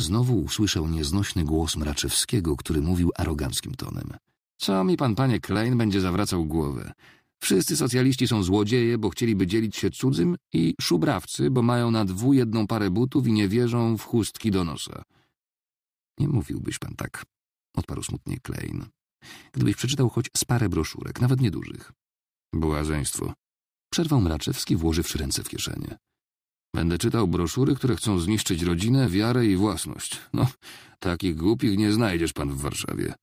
Znowu usłyszał nieznośny głos Mraczewskiego, który mówił aroganckim tonem. Co mi pan, panie Klein, będzie zawracał głowę? Wszyscy socjaliści są złodzieje, bo chcieliby dzielić się cudzym i szubrawcy, bo mają na dwu jedną parę butów i nie wierzą w chustki do nosa. Nie mówiłbyś pan tak, odparł smutnie Klein. Gdybyś przeczytał choć z parę broszurek, nawet niedużych. Błazeństwo. Przerwał Mraczewski, włożywszy ręce w kieszenie. Będę czytał broszury, które chcą zniszczyć rodzinę, wiarę i własność. No, takich głupich nie znajdziesz pan w Warszawie.